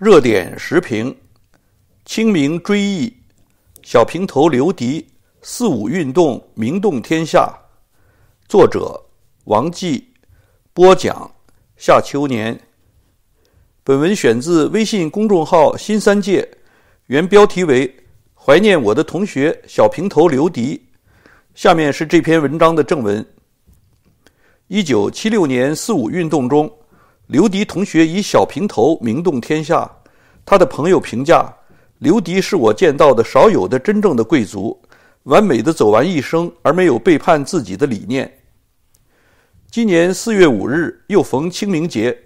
热点时评：清明追忆小平头刘迪，四五运动名动天下。作者：王继，播讲：夏秋年。本文选自微信公众号“新三界”，原标题为《怀念我的同学小平头刘迪》。下面是这篇文章的正文。一九七六年四五运动中。刘迪同学以小平头名动天下，他的朋友评价刘迪是我见到的少有的真正的贵族，完美的走完一生而没有背叛自己的理念。今年四月五日又逢清明节，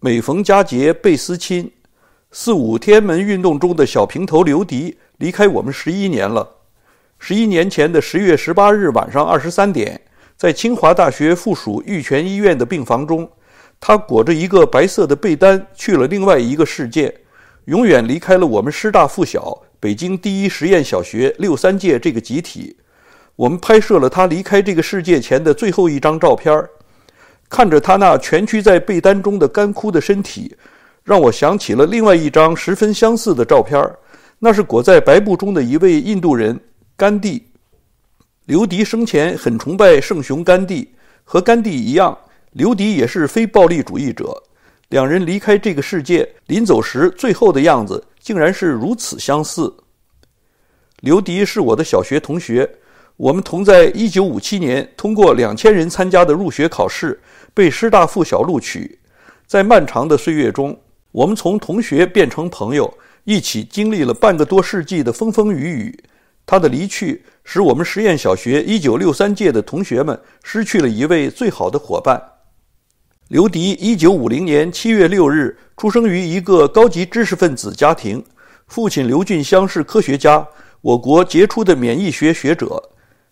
每逢佳节倍思亲。四五天门运动中的小平头刘迪离开我们十一年了，十一年前的十月十八日晚上二十三点，在清华大学附属玉泉医院的病房中。他裹着一个白色的被单去了另外一个世界，永远离开了我们师大附小、北京第一实验小学六三届这个集体。我们拍摄了他离开这个世界前的最后一张照片儿，看着他那蜷曲在被单中的干枯的身体，让我想起了另外一张十分相似的照片儿，那是裹在白布中的一位印度人——甘地。刘迪生前很崇拜圣雄甘地，和甘地一样。刘迪也是非暴力主义者，两人离开这个世界，临走时最后的样子竟然是如此相似。刘迪是我的小学同学，我们同在一九五七年通过两千人参加的入学考试被师大附小录取，在漫长的岁月中，我们从同学变成朋友，一起经历了半个多世纪的风风雨雨。他的离去使我们实验小学一九六三届的同学们失去了一位最好的伙伴。刘迪一九五零年七月六日出生于一个高级知识分子家庭，父亲刘俊香是科学家，我国杰出的免疫学学者。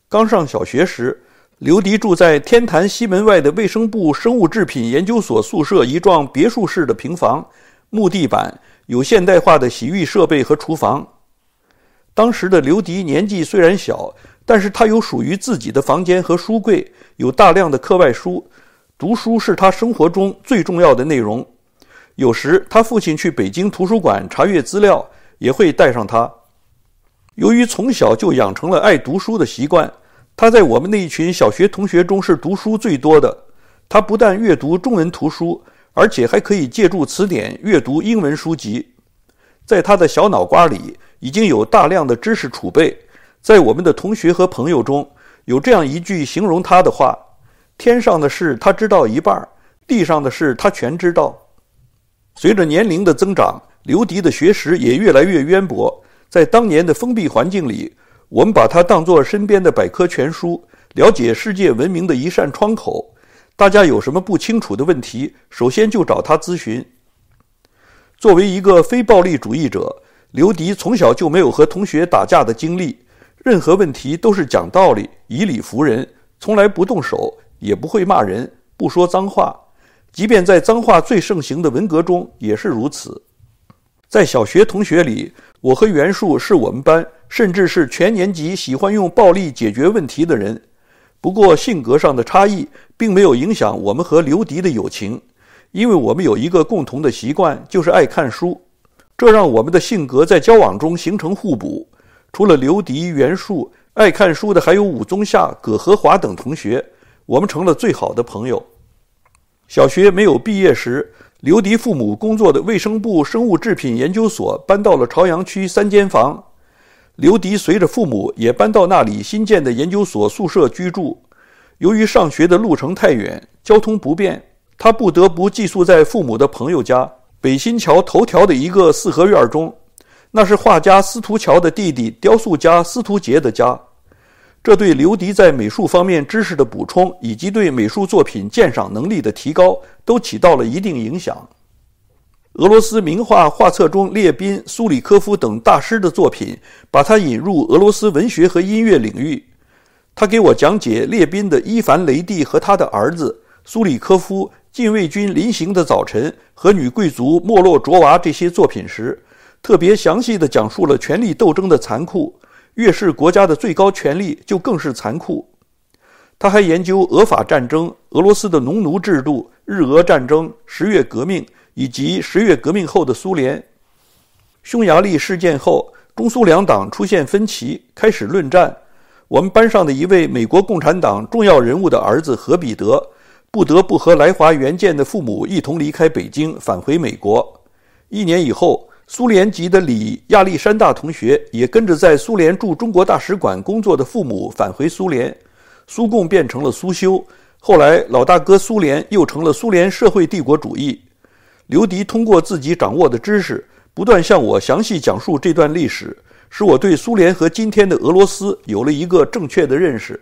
刚上小学时，刘迪住在天坛西门外的卫生部生物制品研究所宿舍一幢别墅式的平房，木地板，有现代化的洗浴设备和厨房。当时的刘迪年纪虽然小，但是他有属于自己的房间和书柜，有大量的课外书。读书是他生活中最重要的内容。有时，他父亲去北京图书馆查阅资料，也会带上他。由于从小就养成了爱读书的习惯，他在我们那一群小学同学中是读书最多的。他不但阅读中文图书，而且还可以借助词典阅读英文书籍。在他的小脑瓜里已经有大量的知识储备。在我们的同学和朋友中，有这样一句形容他的话。天上的事他知道一半地上的事他全知道。随着年龄的增长，刘迪的学识也越来越渊博。在当年的封闭环境里，我们把他当作身边的百科全书，了解世界文明的一扇窗口。大家有什么不清楚的问题，首先就找他咨询。作为一个非暴力主义者，刘迪从小就没有和同学打架的经历，任何问题都是讲道理、以理服人，从来不动手。也不会骂人，不说脏话，即便在脏话最盛行的文革中也是如此。在小学同学里，我和袁树是我们班，甚至是全年级喜欢用暴力解决问题的人。不过，性格上的差异并没有影响我们和刘迪的友情，因为我们有一个共同的习惯，就是爱看书，这让我们的性格在交往中形成互补。除了刘迪、袁树爱看书的，还有武宗夏、葛和华等同学。我们成了最好的朋友。小学没有毕业时，刘迪父母工作的卫生部生物制品研究所搬到了朝阳区三间房，刘迪随着父母也搬到那里新建的研究所宿舍居住。由于上学的路程太远，交通不便，他不得不寄宿在父母的朋友家——北新桥头条的一个四合院中，那是画家司徒乔的弟弟、雕塑家司徒杰的家。这对刘迪在美术方面知识的补充，以及对美术作品鉴赏能力的提高，都起到了一定影响。俄罗斯名画画册中列宾、苏里科夫等大师的作品，把他引入俄罗斯文学和音乐领域。他给我讲解列宾的《伊凡雷帝和他的儿子》、苏里科夫《禁卫军临行的早晨》和女贵族莫洛卓娃这些作品时，特别详细的讲述了权力斗争的残酷。越是国家的最高权力，就更是残酷。他还研究俄法战争、俄罗斯的农奴制度、日俄战争、十月革命以及十月革命后的苏联。匈牙利事件后，中苏两党出现分歧，开始论战。我们班上的一位美国共产党重要人物的儿子何彼得，不得不和来华援建的父母一同离开北京，返回美国。一年以后。苏联籍的李亚历山大同学也跟着在苏联驻中国大使馆工作的父母返回苏联，苏共变成了苏修，后来老大哥苏联又成了苏联社会帝国主义。刘迪通过自己掌握的知识，不断向我详细讲述这段历史，使我对苏联和今天的俄罗斯有了一个正确的认识。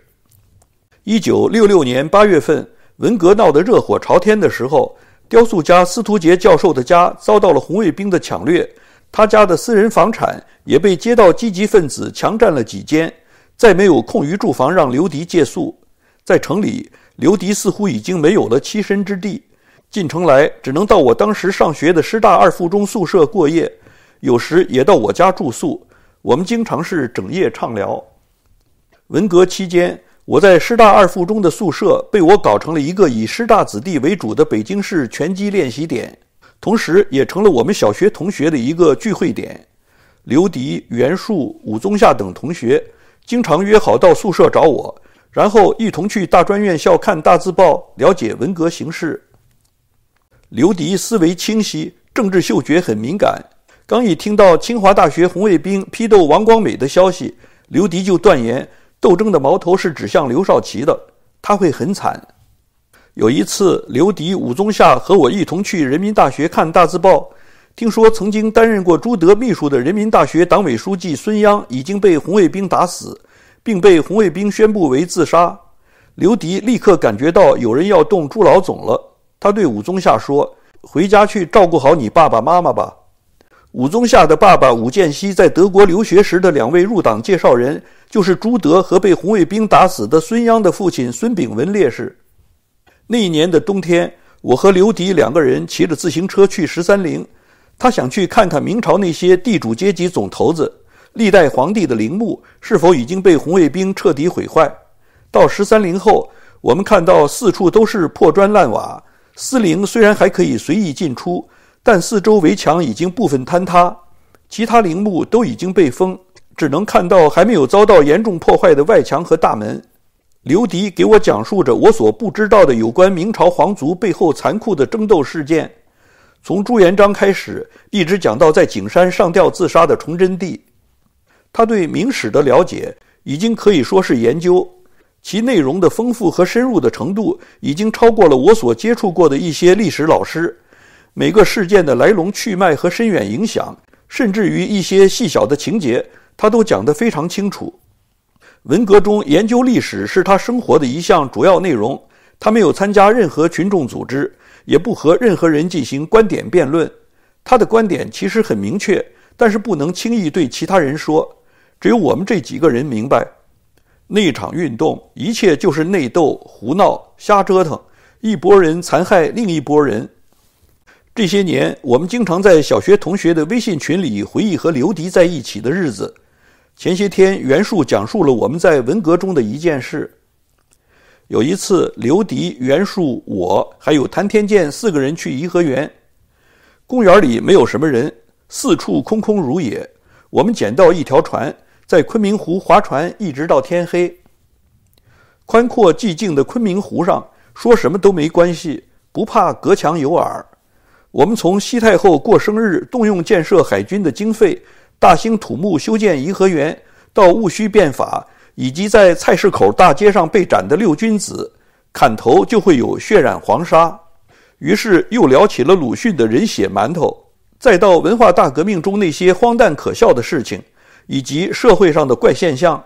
一九六六年八月份，文革闹得热火朝天的时候。雕塑家司徒杰教授的家遭到了红卫兵的抢掠，他家的私人房产也被街道积极分子强占了几间，再没有空余住房让刘迪借宿。在城里，刘迪似乎已经没有了栖身之地，进城来只能到我当时上学的师大二附中宿舍过夜，有时也到我家住宿。我们经常是整夜畅聊。文革期间。我在师大二附中的宿舍被我搞成了一个以师大子弟为主的北京市拳击练习点，同时也成了我们小学同学的一个聚会点。刘迪、袁树、武宗下等同学经常约好到宿舍找我，然后一同去大专院校看大字报，了解文革形势。刘迪思维清晰，政治嗅觉很敏感。刚一听到清华大学红卫兵批斗王光美的消息，刘迪就断言。斗争的矛头是指向刘少奇的，他会很惨。有一次，刘迪、武宗夏和我一同去人民大学看大字报，听说曾经担任过朱德秘书的人民大学党委书记孙央已经被红卫兵打死，并被红卫兵宣布为自杀。刘迪立刻感觉到有人要动朱老总了，他对武宗夏说：“回家去照顾好你爸爸妈妈吧。”武宗夏的爸爸武建熙在德国留学时的两位入党介绍人就是朱德和被红卫兵打死的孙央的父亲孙炳文烈士。那一年的冬天，我和刘迪两个人骑着自行车去十三陵，他想去看看明朝那些地主阶级总头子、历代皇帝的陵墓是否已经被红卫兵彻底毁坏。到十三陵后，我们看到四处都是破砖烂瓦，司陵虽然还可以随意进出。但四周围墙已经部分坍塌，其他陵墓都已经被封，只能看到还没有遭到严重破坏的外墙和大门。刘迪给我讲述着我所不知道的有关明朝皇族背后残酷的争斗事件，从朱元璋开始，一直讲到在景山上吊自杀的崇祯帝。他对明史的了解已经可以说是研究，其内容的丰富和深入的程度已经超过了我所接触过的一些历史老师。每个事件的来龙去脉和深远影响，甚至于一些细小的情节，他都讲得非常清楚。文革中研究历史是他生活的一项主要内容。他没有参加任何群众组织，也不和任何人进行观点辩论。他的观点其实很明确，但是不能轻易对其他人说，只有我们这几个人明白。那一场运动，一切就是内斗、胡闹、瞎折腾，一拨人残害另一拨人。这些年，我们经常在小学同学的微信群里回忆和刘迪在一起的日子。前些天，袁术讲述了我们在文革中的一件事。有一次，刘迪、袁术、我还有谭天健四个人去颐和园，公园里没有什么人，四处空空如也。我们捡到一条船，在昆明湖划船，一直到天黑。宽阔寂静的昆明湖上，说什么都没关系，不怕隔墙有耳。我们从西太后过生日动用建设海军的经费，大兴土木修建颐和园，到戊戌变法，以及在菜市口大街上被斩的六君子，砍头就会有血染黄沙。于是又聊起了鲁迅的人血馒头，再到文化大革命中那些荒诞可笑的事情，以及社会上的怪现象。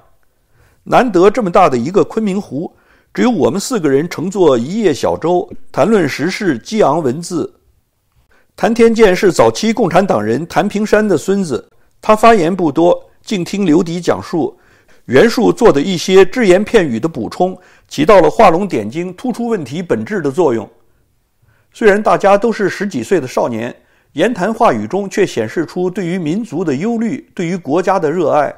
难得这么大的一个昆明湖，只有我们四个人乘坐一叶小舟，谈论时事激昂文字。谭天健是早期共产党人谭平山的孙子，他发言不多，静听刘迪讲述袁术做的一些只言片语的补充，起到了画龙点睛、突出问题本质的作用。虽然大家都是十几岁的少年，言谈话语中却显示出对于民族的忧虑，对于国家的热爱。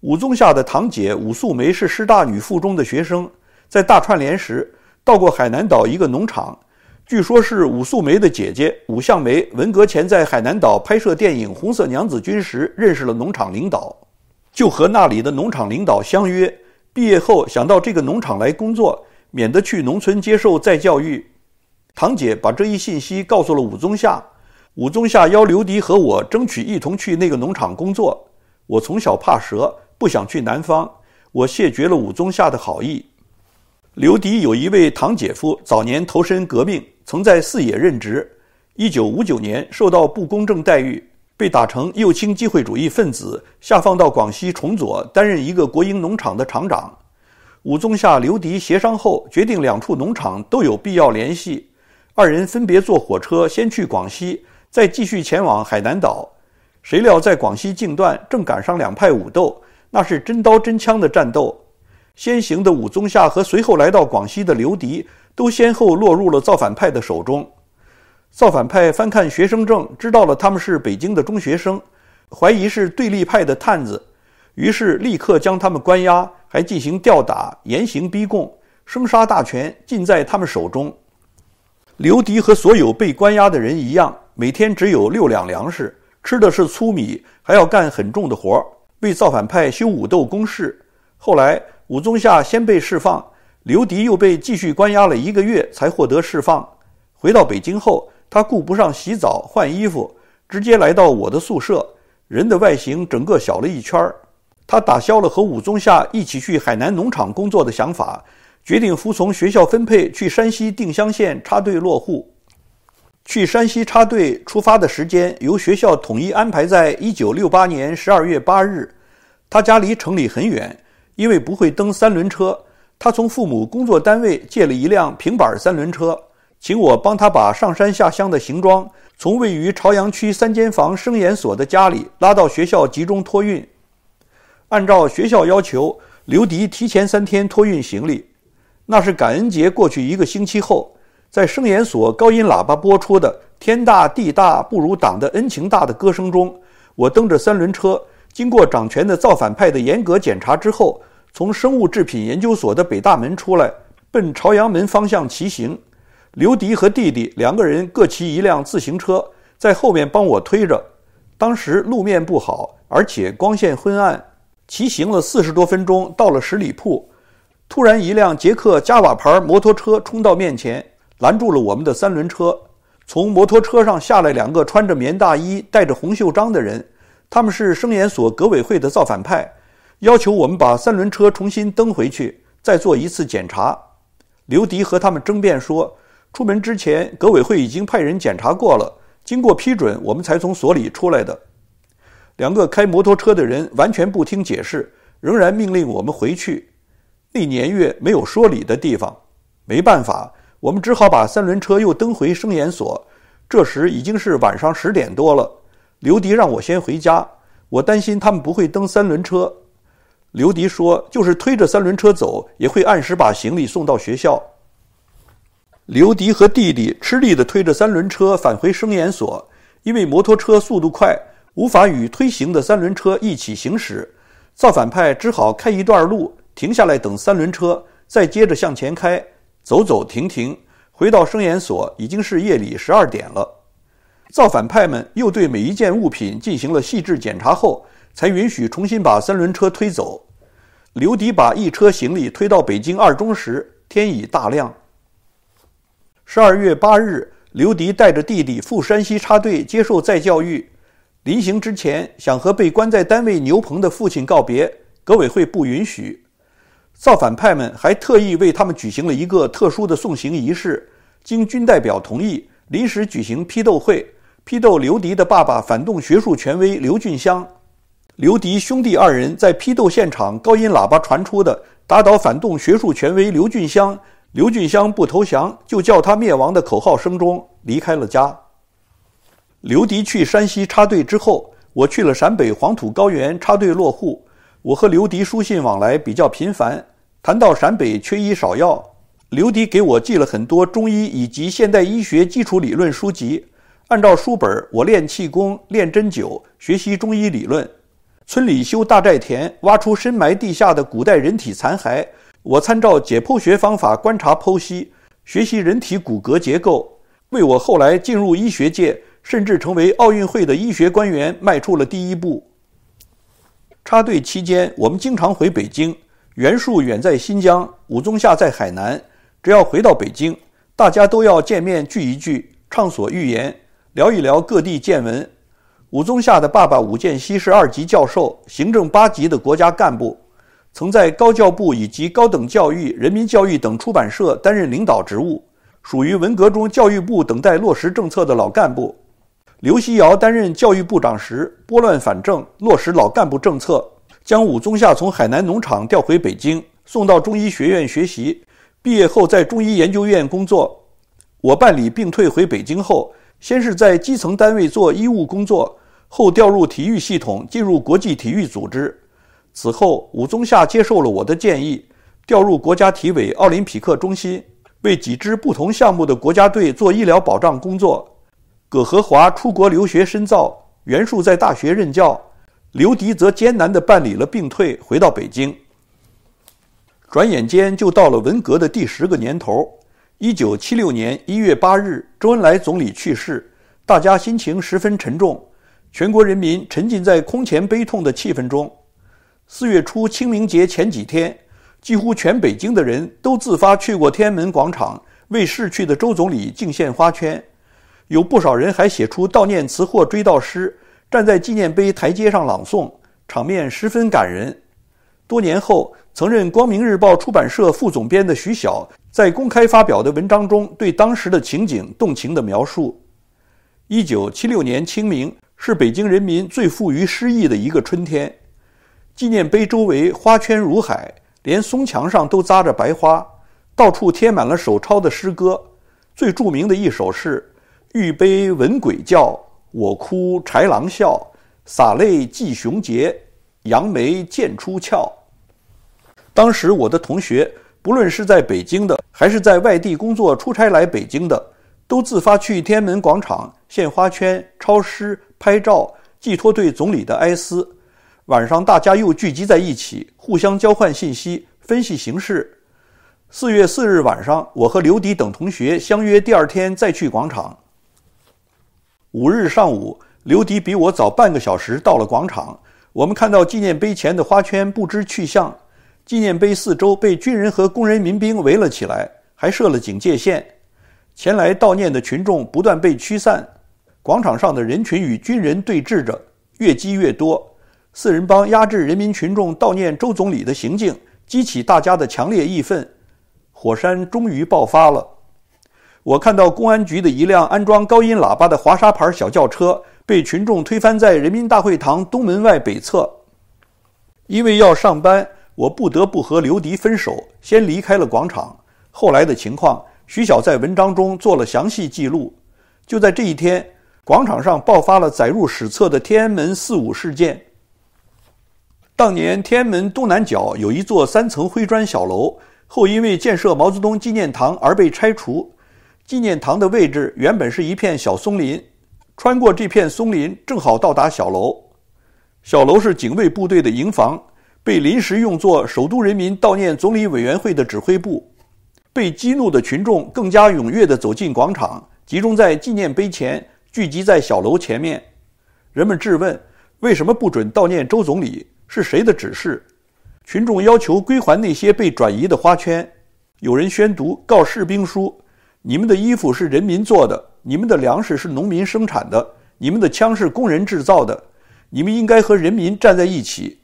武宗下的堂姐武素梅是师大女附中的学生，在大串联时到过海南岛一个农场。据说，是武素梅的姐姐武向梅。文革前在海南岛拍摄电影《红色娘子军》时，认识了农场领导，就和那里的农场领导相约，毕业后想到这个农场来工作，免得去农村接受再教育。堂姐把这一信息告诉了武宗夏，武宗夏邀刘迪和我争取一同去那个农场工作。我从小怕蛇，不想去南方，我谢绝了武宗夏的好意。刘迪有一位堂姐夫，早年投身革命。曾在四野任职，一九五九年受到不公正待遇，被打成右倾机会主义分子，下放到广西崇左担任一个国营农场的厂长。武宗夏、刘迪协商后，决定两处农场都有必要联系，二人分别坐火车先去广西，再继续前往海南岛。谁料在广西境段正赶上两派武斗，那是真刀真枪的战斗。先行的武宗夏和随后来到广西的刘迪。都先后落入了造反派的手中。造反派翻看学生证，知道了他们是北京的中学生，怀疑是对立派的探子，于是立刻将他们关押，还进行吊打、严刑逼供，生杀大权尽在他们手中。刘迪和所有被关押的人一样，每天只有六两粮食，吃的是粗米，还要干很重的活儿，为造反派修武斗工事。后来，武宗夏先被释放。刘迪又被继续关押了一个月，才获得释放。回到北京后，他顾不上洗澡换衣服，直接来到我的宿舍。人的外形整个小了一圈儿。他打消了和武宗下一起去海南农场工作的想法，决定服从学校分配，去山西定襄县插队落户。去山西插队出发的时间由学校统一安排，在一九六八年十二月八日。他家离城里很远，因为不会蹬三轮车。他从父母工作单位借了一辆平板三轮车，请我帮他把上山下乡的行装从位于朝阳区三间房生研所的家里拉到学校集中托运。按照学校要求，刘迪提前三天托运行李。那是感恩节过去一个星期后，在生研所高音喇叭播出的“天大地大不如党的恩情大”的歌声中，我蹬着三轮车，经过掌权的造反派的严格检查之后。从生物制品研究所的北大门出来，奔朝阳门方向骑行。刘迪和弟弟两个人各骑一辆自行车，在后面帮我推着。当时路面不好，而且光线昏暗，骑行了四十多分钟，到了十里铺。突然，一辆捷克加瓦牌摩托车冲到面前，拦住了我们的三轮车。从摩托车上下来两个穿着棉大衣、戴着红袖章的人，他们是生研所革委会的造反派。要求我们把三轮车重新蹬回去，再做一次检查。刘迪和他们争辩说，出门之前革委会已经派人检查过了，经过批准，我们才从所里出来的。两个开摩托车的人完全不听解释，仍然命令我们回去。那年月没有说理的地方，没办法，我们只好把三轮车又蹬回生研所。这时已经是晚上十点多了。刘迪让我先回家，我担心他们不会蹬三轮车。刘迪说：“就是推着三轮车走，也会按时把行李送到学校。”刘迪和弟弟吃力地推着三轮车返回生研所，因为摩托车速度快，无法与推行的三轮车一起行驶，造反派只好开一段路，停下来等三轮车，再接着向前开，走走停停。回到生研所已经是夜里十二点了。造反派们又对每一件物品进行了细致检查后，才允许重新把三轮车推走。刘迪把一车行李推到北京二中时，天已大亮。十二月八日，刘迪带着弟弟赴山西插队接受再教育，临行之前想和被关在单位牛棚的父亲告别，革委会不允许。造反派们还特意为他们举行了一个特殊的送行仪式，经军代表同意，临时举行批斗会，批斗刘迪的爸爸反动学术权威刘俊香。刘迪兄弟二人在批斗现场，高音喇叭传出的“打倒反动学术权威刘俊香，刘俊香不投降就叫他灭亡”的口号声中离开了家。刘迪去山西插队之后，我去了陕北黄土高原插队落户。我和刘迪书信往来比较频繁，谈到陕北缺医少药，刘迪给我寄了很多中医以及现代医学基础理论书籍。按照书本我练气功，练针灸，学习中医理论。村里修大寨田，挖出深埋地下的古代人体残骸。我参照解剖学方法观察剖析，学习人体骨骼结构，为我后来进入医学界，甚至成为奥运会的医学官员，迈出了第一步。插队期间，我们经常回北京。袁术远在新疆，武宗夏在海南，只要回到北京，大家都要见面聚一聚，畅所欲言，聊一聊各地见闻。武宗夏的爸爸武建西是二级教授、行政八级的国家干部，曾在高教部以及高等教育、人民教育等出版社担任领导职务，属于文革中教育部等待落实政策的老干部。刘西尧担任教育部长时拨乱反正，落实老干部政策，将武宗夏从海南农场调回北京，送到中医学院学习，毕业后在中医研究院工作。我办理病退回北京后，先是在基层单位做医务工作。后调入体育系统，进入国际体育组织。此后，武宗夏接受了我的建议，调入国家体委奥林匹克中心，为几支不同项目的国家队做医疗保障工作。葛和华出国留学深造，袁术在大学任教，刘迪则艰难地办理了病退，回到北京。转眼间就到了文革的第十个年头。一九七六年一月八日，周恩来总理去世，大家心情十分沉重。全国人民沉浸在空前悲痛的气氛中。四月初清明节前几天，几乎全北京的人都自发去过天安门广场为逝去的周总理敬献花圈，有不少人还写出悼念词或追悼诗，站在纪念碑台阶上朗诵，场面十分感人。多年后，曾任光明日报出版社副总编的徐晓在公开发表的文章中对当时的情景动情的描述：一九七六年清明。是北京人民最富于诗意的一个春天。纪念碑周围花圈如海，连松墙上都扎着白花，到处贴满了手抄的诗歌。最著名的一首是：“玉杯闻鬼叫，我哭豺狼笑；洒泪祭雄杰，杨梅剑出鞘。”当时我的同学，不论是在北京的，还是在外地工作出差来北京的。都自发去天安门广场献花圈、抄诗、拍照，寄托对总理的哀思。晚上，大家又聚集在一起，互相交换信息，分析形势。四月四日晚上，我和刘迪等同学相约第二天再去广场。五日上午，刘迪比我早半个小时到了广场。我们看到纪念碑前的花圈不知去向，纪念碑四周被军人和工人、民兵围了起来，还设了警戒线。前来悼念的群众不断被驱散，广场上的人群与军人对峙着，越积越多。四人帮压制人民群众悼念周总理的行径，激起大家的强烈义愤，火山终于爆发了。我看到公安局的一辆安装高音喇叭的华沙牌小轿车被群众推翻在人民大会堂东门外北侧。因为要上班，我不得不和刘迪分手，先离开了广场。后来的情况。徐晓在文章中做了详细记录。就在这一天，广场上爆发了载入史册的天安门四五事件。当年，天安门东南角有一座三层灰砖小楼，后因为建设毛泽东纪念堂而被拆除。纪念堂的位置原本是一片小松林，穿过这片松林正好到达小楼。小楼是警卫部队的营房，被临时用作首都人民悼念总理委员会的指挥部。被激怒的群众更加踊跃地走进广场，集中在纪念碑前，聚集在小楼前面。人们质问：“为什么不准悼念周总理？是谁的指示？”群众要求归还那些被转移的花圈。有人宣读告士兵书：“你们的衣服是人民做的，你们的粮食是农民生产的，你们的枪是工人制造的，你们应该和人民站在一起。”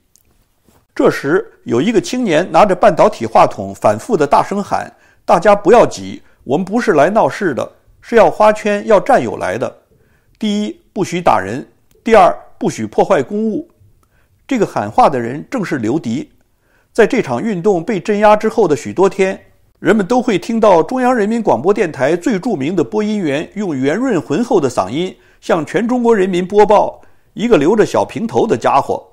这时，有一个青年拿着半导体话筒，反复地大声喊。大家不要挤，我们不是来闹事的，是要花圈、要战友来的。第一，不许打人；第二，不许破坏公务。这个喊话的人正是刘迪。在这场运动被镇压之后的许多天，人们都会听到中央人民广播电台最著名的播音员用圆润浑厚的嗓音向全中国人民播报：一个留着小平头的家伙。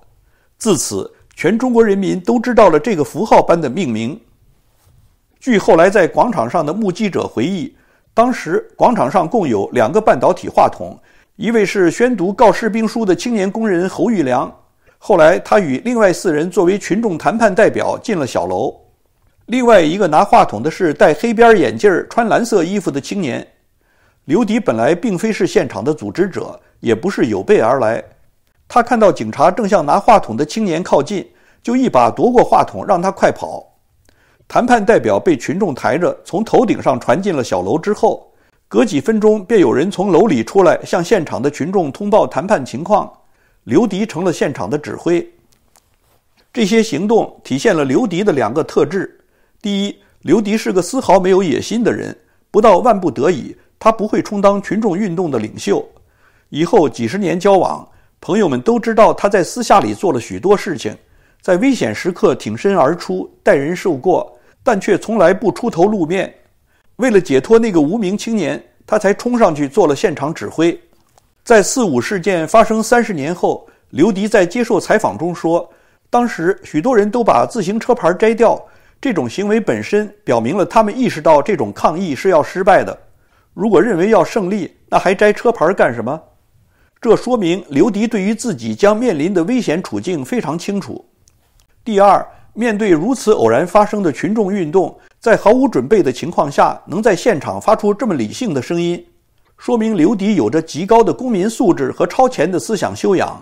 自此，全中国人民都知道了这个符号般的命名。据后来在广场上的目击者回忆，当时广场上共有两个半导体话筒，一位是宣读告示兵书的青年工人侯玉良。后来他与另外四人作为群众谈判代表进了小楼。另外一个拿话筒的是戴黑边眼镜、穿蓝色衣服的青年刘迪。本来并非是现场的组织者，也不是有备而来。他看到警察正向拿话筒的青年靠近，就一把夺过话筒，让他快跑。谈判代表被群众抬着从头顶上传进了小楼之后，隔几分钟便有人从楼里出来向现场的群众通报谈判情况。刘迪成了现场的指挥。这些行动体现了刘迪的两个特质：第一，刘迪是个丝毫没有野心的人，不到万不得已，他不会充当群众运动的领袖。以后几十年交往，朋友们都知道他在私下里做了许多事情，在危险时刻挺身而出，待人受过。但却从来不出头露面，为了解脱那个无名青年，他才冲上去做了现场指挥。在四五事件发生三十年后，刘迪在接受采访中说：“当时许多人都把自行车牌摘掉，这种行为本身表明了他们意识到这种抗议是要失败的。如果认为要胜利，那还摘车牌干什么？这说明刘迪对于自己将面临的危险处境非常清楚。”第二。面对如此偶然发生的群众运动，在毫无准备的情况下，能在现场发出这么理性的声音，说明刘迪有着极高的公民素质和超前的思想修养。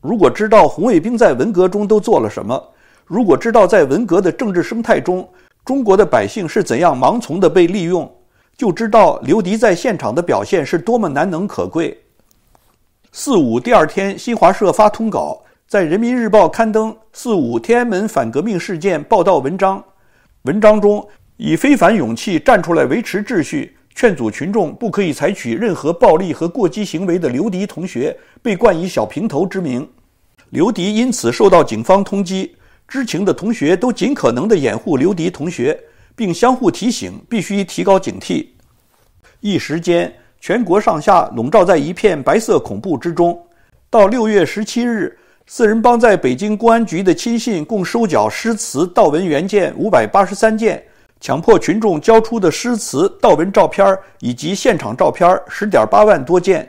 如果知道红卫兵在文革中都做了什么，如果知道在文革的政治生态中，中国的百姓是怎样盲从的被利用，就知道刘迪在现场的表现是多么难能可贵。四五第二天，新华社发通稿。在《人民日报》刊登“四五天安门反革命事件”报道文章，文章中以非凡勇气站出来维持秩序、劝阻群众不可以采取任何暴力和过激行为的刘迪同学被冠以“小平头”之名。刘迪因此受到警方通缉，知情的同学都尽可能地掩护刘迪同学，并相互提醒必须提高警惕。一时间，全国上下笼罩在一片白色恐怖之中。到六月十七日。四人帮在北京公安局的亲信共收缴诗词、悼文原件五百八十三件，强迫群众交出的诗词、悼文照片以及现场照片十点八万多件。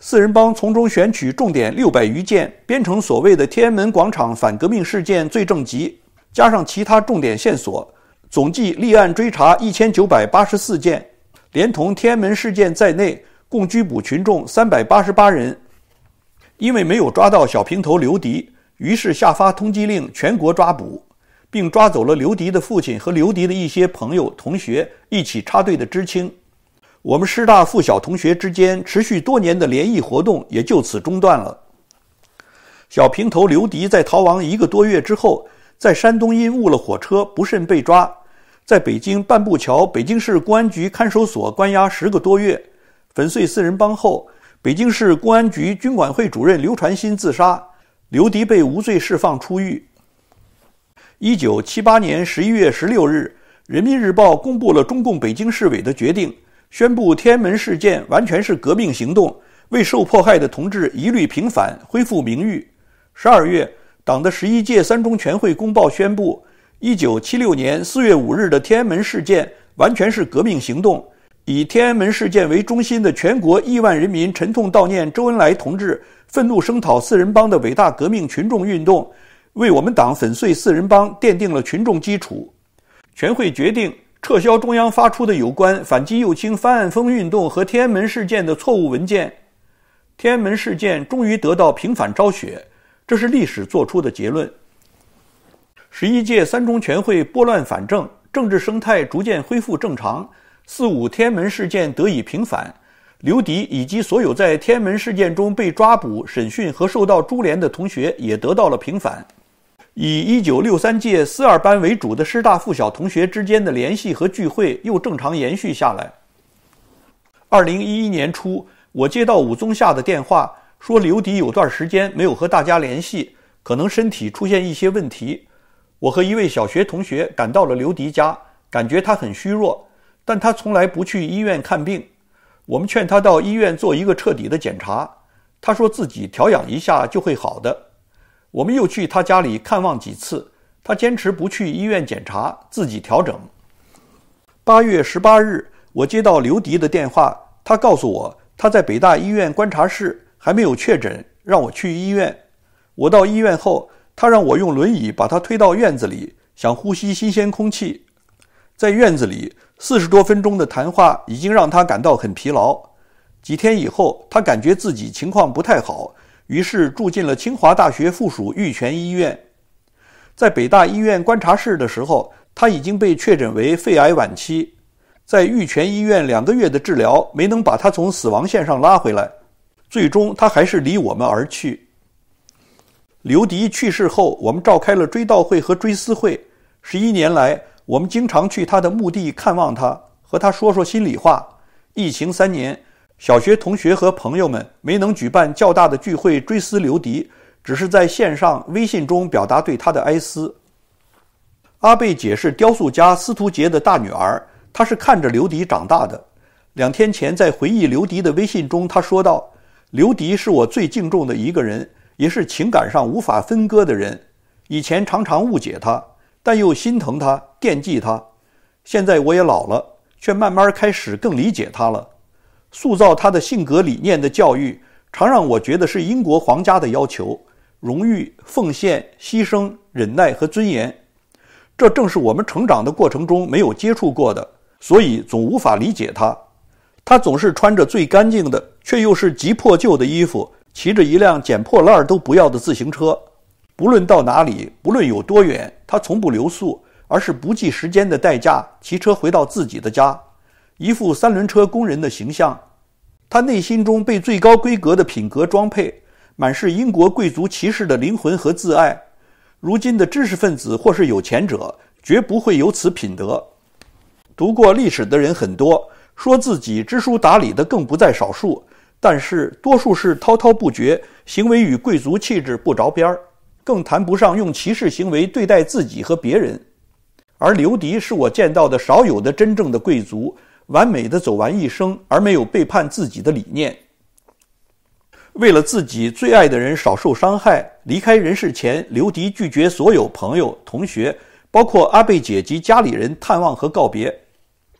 四人帮从中选取重点六百余件，编成所谓的《天安门广场反革命事件罪证集》，加上其他重点线索，总计立案追查一千九百八十四件，连同天安门事件在内，共拘捕群众三百八十八人。因为没有抓到小平头刘迪，于是下发通缉令，全国抓捕，并抓走了刘迪的父亲和刘迪的一些朋友、同学一起插队的知青。我们师大附小同学之间持续多年的联谊活动也就此中断了。小平头刘迪在逃亡一个多月之后，在山东因误了火车不慎被抓，在北京半步桥北京市公安局看守所关押十个多月，粉碎四人帮后。北京市公安局军管会主任刘传新自杀，刘迪被无罪释放出狱。一九七八年十一月十六日，《人民日报》公布了中共北京市委的决定，宣布天安门事件完全是革命行动，为受迫害的同志一律平反，恢复名誉。十二月，党的十一届三中全会公报宣布，一九七六年四月五日的天安门事件完全是革命行动。以天安门事件为中心的全国亿万人民沉痛悼念周恩来同志，愤怒声讨四人帮的伟大革命群众运动，为我们党粉碎四人帮奠定了群众基础。全会决定撤销中央发出的有关反击右倾翻案风运动和天安门事件的错误文件。天安门事件终于得到平反昭雪，这是历史做出的结论。十一届三中全会拨乱反正，政治生态逐渐恢复正常。四五天门事件得以平反，刘迪以及所有在天门事件中被抓捕、审讯和受到株连的同学也得到了平反。以一九六三届四二班为主的师大附小同学之间的联系和聚会又正常延续下来。二零一一年初，我接到武宗夏的电话，说刘迪有段时间没有和大家联系，可能身体出现一些问题。我和一位小学同学赶到了刘迪家，感觉他很虚弱。但他从来不去医院看病，我们劝他到医院做一个彻底的检查，他说自己调养一下就会好的。我们又去他家里看望几次，他坚持不去医院检查，自己调整。八月十八日，我接到刘迪的电话，他告诉我他在北大医院观察室还没有确诊，让我去医院。我到医院后，他让我用轮椅把他推到院子里，想呼吸新鲜空气。在院子里，四十多分钟的谈话已经让他感到很疲劳。几天以后，他感觉自己情况不太好，于是住进了清华大学附属玉泉医院。在北大医院观察室的时候，他已经被确诊为肺癌晚期。在玉泉医院两个月的治疗没能把他从死亡线上拉回来，最终他还是离我们而去。刘迪去世后，我们召开了追悼会和追思会。十一年来。我们经常去他的墓地看望他，和他说说心里话。疫情三年，小学同学和朋友们没能举办较大的聚会追思刘迪，只是在线上微信中表达对他的哀思。阿贝解释，雕塑家司徒杰的大女儿，她是看着刘迪长大的。两天前在回忆刘迪的微信中，她说道：“刘迪是我最敬重的一个人，也是情感上无法分割的人。以前常常误解他。”但又心疼他，惦记他。现在我也老了，却慢慢开始更理解他了。塑造他的性格理念的教育，常让我觉得是英国皇家的要求：荣誉、奉献、牺牲、忍耐和尊严。这正是我们成长的过程中没有接触过的，所以总无法理解他。他总是穿着最干净的，却又是极破旧的衣服，骑着一辆捡破烂都不要的自行车。不论到哪里，不论有多远，他从不留宿，而是不计时间的代价骑车回到自己的家，一副三轮车工人的形象。他内心中被最高规格的品格装配，满是英国贵族骑士的灵魂和自爱。如今的知识分子或是有钱者，绝不会有此品德。读过历史的人很多，说自己知书达理的更不在少数，但是多数是滔滔不绝，行为与贵族气质不着边儿。更谈不上用歧视行为对待自己和别人，而刘迪是我见到的少有的真正的贵族，完美的走完一生而没有背叛自己的理念。为了自己最爱的人少受伤害，离开人世前，刘迪拒绝所有朋友、同学，包括阿贝姐及家里人探望和告别，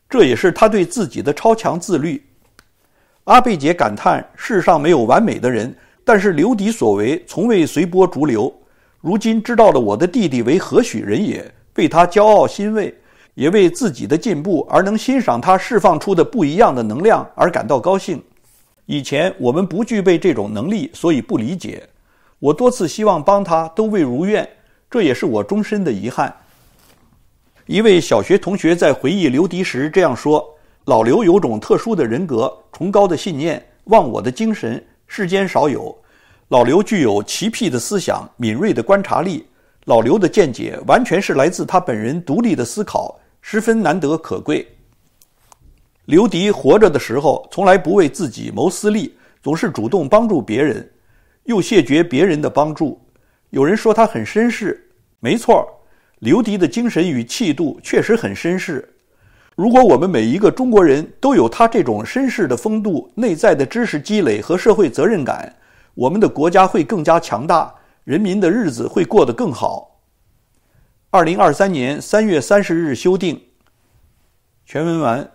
这也是他对自己的超强自律。阿贝姐感叹：世上没有完美的人，但是刘迪所为，从未随波逐流。如今知道了我的弟弟为何许人，也被他骄傲欣慰，也为自己的进步而能欣赏他释放出的不一样的能量而感到高兴。以前我们不具备这种能力，所以不理解。我多次希望帮他，都未如愿，这也是我终身的遗憾。一位小学同学在回忆刘迪时这样说：“老刘有种特殊的人格，崇高的信念，忘我的精神，世间少有。”老刘具有奇僻的思想，敏锐的观察力。老刘的见解完全是来自他本人独立的思考，十分难得可贵。刘迪活着的时候，从来不为自己谋私利，总是主动帮助别人，又谢绝别人的帮助。有人说他很绅士，没错，刘迪的精神与气度确实很绅士。如果我们每一个中国人都有他这种绅士的风度、内在的知识积累和社会责任感，我们的国家会更加强大，人民的日子会过得更好。二零二三年三月三十日修订，全文完。